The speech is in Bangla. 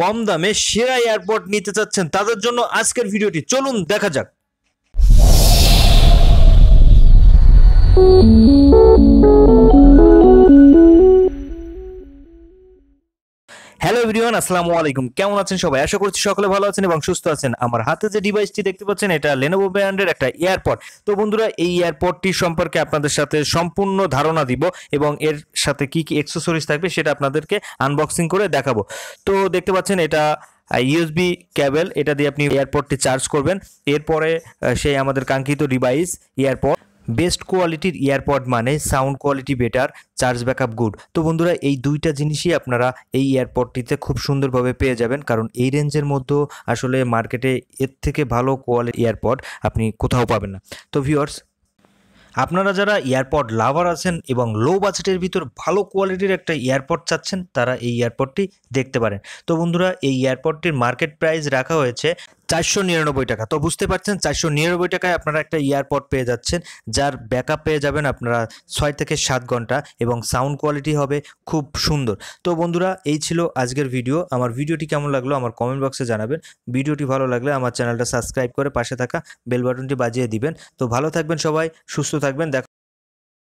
কম দামে সেরা এয়ারপড নিতে চাচ্ছেন তাদের জন্য আজকের ভিডিওটি চলুন দেখা যাক হ্যালো এভরিওয়ান আসসালামু আলাইকুম কেমন আছেন সবাই আশা করছি সকলে ভালো আছেন এবং সুস্থ আছেন আমার হাতে যে ডিভাইসটি দেখতে পাচ্ছেন এটা লেনোভো ব্র্যান্ডের একটা এয়ারপড তো বন্ধুরা এই এয়ারপডটি সম্পর্কে আপনাদের সাথে সম্পূর্ণ ধারণা দিব এবং এর সাথে কি কি অ্যাক্সেসরিজ থাকবে সেটা আপনাদেরকে আনবক্সিং করে দেখাবো তো দেখতে পাচ্ছেন এটা ইউএসবি ক্যাবেল এটা দিয়ে আপনি এয়ারপডটি চার্জ করবেন এরপরে সেই আমাদের কাঙ্ক্ষিত ডিভাইস এয়ারপড বেস্ট কোয়ালিটির ইয়ারপড মানে sound quality better charge backup good তো বন্ধুরা এই দুইটা জিনিসই আপনারা এই ইয়ারপডটিতে খুব সুন্দরভাবে পেয়ে যাবেন কারণ এই রেঞ্জের মধ্যেও আসলে মার্কেটে এর থেকে ভালো কোয়ালিটি ইয়ারপড আপনি কোথাও পাবেন না তো ভিউয়ার্স আপনারা যারা ইয়ারপড লাভার আছেন এবং লো বাজেটের ভিতর ভালো কোয়ালিটির একটা ইয়ারপড চাচ্ছেন তারা এই ইয়ারপডটি দেখতে পারেন তো বন্ধুরা এই ইয়ারপডটির মার্কেট প্রাইস রাখা হয়েছে চারশো নিরানব্বই টাকা তো বুঝতে পারছেন চারশো নিরানব্বই টাকায় আপনারা একটা ইয়ারপড পেয়ে যাচ্ছেন যার ব্যাকআপ পেয়ে যাবেন আপনারা ছয় থেকে সাত ঘন্টা এবং সাউন্ড কোয়ালিটি হবে খুব সুন্দর তো বন্ধুরা এই ছিল আজকের ভিডিও আমার ভিডিওটি কেমন লাগলো আমার কমেন্ট বক্সে জানাবেন ভিডিওটি ভালো লাগলে আমার চ্যানেলটা সাবস্ক্রাইব করে পাশে থাকা বেল বাটনটি বাজিয়ে দিবেন তো ভালো থাকবেন সবাই সুস্থ থাকবেন দেখা